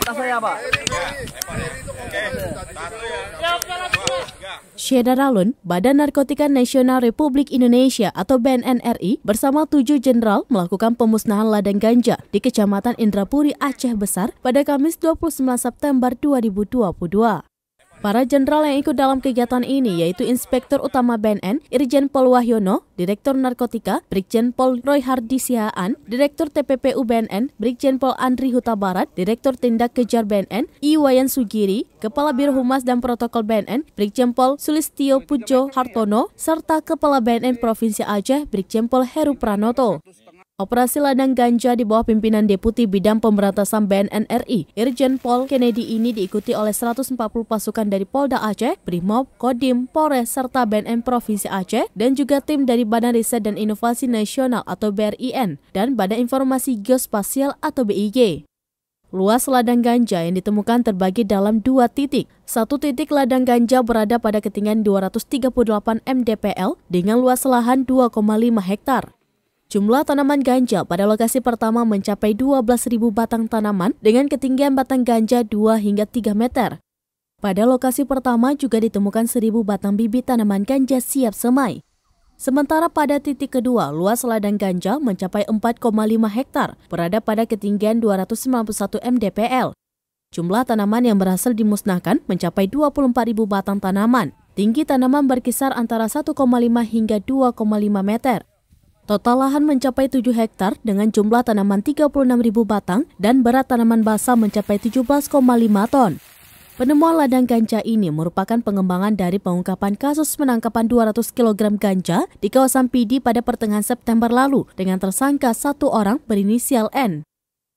kata saya, Pak. Syeda Ralun, Badan Narkotika Nasional Republik Indonesia atau BNNRI bersama tujuh jenderal melakukan pemusnahan ladang ganja di Kecamatan Indrapuri, Aceh Besar pada Kamis 29 September 2022. Para jenderal yang ikut dalam kegiatan ini yaitu Inspektur Utama BNN Irjen Pol Wahyono, Direktur Narkotika Brigjen Pol Roy Hardi Sihaan, Direktur TPPU BNN Brigjen Pol Andri Huta Barat, Direktur Tindak Kejar BNN I Wayan Sugiri, Kepala Biro Humas dan Protokol BNN Brigjen Pol Sulistio Pujo Hartono, serta Kepala BNN Provinsi Aceh Brigjen Pol Heru Pranoto. Operasi ladang ganja di bawah pimpinan Deputi Bidang Pemberantasan BNNRI, Irjen Pol Kennedy ini diikuti oleh 140 pasukan dari Polda Aceh, Brimob, Kodim, Polres, serta BNN Provinsi Aceh, dan juga tim dari Badan Riset dan Inovasi Nasional atau BRIN, dan Badan Informasi Geospasial atau BIG. Luas ladang ganja yang ditemukan terbagi dalam dua titik. Satu titik ladang ganja berada pada ketinggian 238 mdpl dengan luas lahan 2,5 hektar. Jumlah tanaman ganja pada lokasi pertama mencapai 12.000 batang tanaman dengan ketinggian batang ganja 2 hingga 3 meter. Pada lokasi pertama juga ditemukan 1.000 batang bibit tanaman ganja siap semai. Sementara pada titik kedua, luas ladang ganja mencapai 4,5 hektar, berada pada ketinggian 291 mdpl. Jumlah tanaman yang berhasil dimusnahkan mencapai 24.000 batang tanaman. Tinggi tanaman berkisar antara 1,5 hingga 2,5 meter. Total lahan mencapai 7 hektar dengan jumlah tanaman 36.000 batang dan berat tanaman basah mencapai 17,5 ton. Penemuan ladang ganja ini merupakan pengembangan dari pengungkapan kasus penangkapan 200 kg ganja di kawasan Pidi pada pertengahan September lalu dengan tersangka satu orang berinisial N.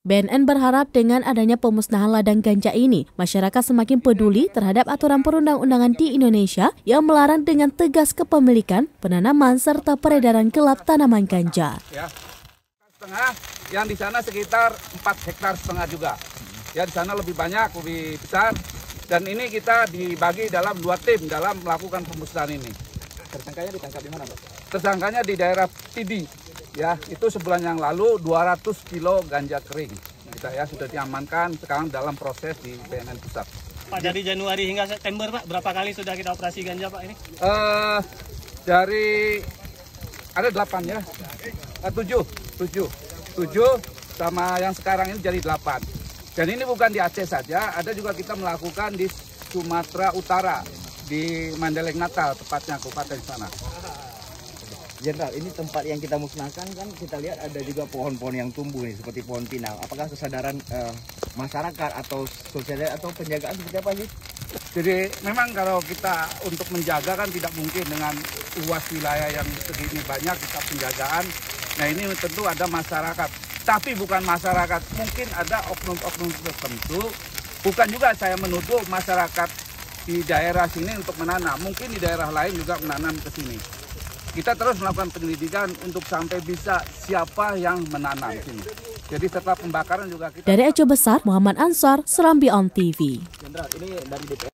BNN berharap dengan adanya pemusnahan ladang ganja ini, masyarakat semakin peduli terhadap aturan perundang-undangan di Indonesia yang melarang dengan tegas kepemilikan, penanaman, serta peredaran gelap tanaman ganja. Ya, setengah, yang di sana sekitar 4 hektar setengah juga. Ya, di sana lebih banyak, lebih besar. Dan ini kita dibagi dalam dua tim dalam melakukan pemusnahan ini. Tersangkanya ditangkap di mana, Pak? Tersangkanya di daerah Pidi, ya itu sebulan yang lalu 200 kilo ganja kering kita ya sudah diamankan sekarang dalam proses di BNN pusat. Pak dari Januari hingga September Pak berapa kali sudah kita operasi ganja Pak ini? Uh, dari ada delapan ya, uh, tujuh, tujuh 7 sama yang sekarang ini jadi delapan. Dan ini bukan di Aceh saja, ada juga kita melakukan di Sumatera Utara, di Mandeleng Natal, tepatnya kabupaten sana. Jenderal, ini tempat yang kita musnahkan kan kita lihat ada juga pohon-pohon yang tumbuh nih seperti pohon pinang. Apakah kesadaran uh, masyarakat atau sosial atau penjagaan seperti apa sih? Jadi memang kalau kita untuk menjaga kan tidak mungkin dengan luas wilayah yang segini banyak kita penjagaan. Nah ini tentu ada masyarakat, tapi bukan masyarakat. Mungkin ada oknum-oknum tertentu. Bukan juga saya menuduh masyarakat di daerah sini untuk menanam. Mungkin di daerah lain juga menanam ke sini. Kita terus melakukan penyelidikan untuk sampai bisa siapa yang menanam sini. Jadi setelah pembakaran juga kita... Dari Aceh Besar, Muhammad Ansar, Serambi On TV. ini dari DPR.